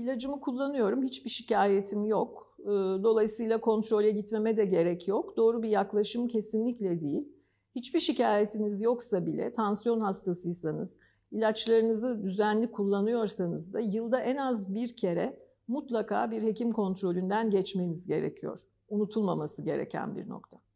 İlacımı kullanıyorum, hiçbir şikayetim yok. Ee, dolayısıyla kontrole gitmeme de gerek yok. Doğru bir yaklaşım kesinlikle değil. Hiçbir şikayetiniz yoksa bile, tansiyon hastasıysanız, ilaçlarınızı düzenli kullanıyorsanız da yılda en az bir kere mutlaka bir hekim kontrolünden geçmeniz gerekiyor. Unutulmaması gereken bir nokta.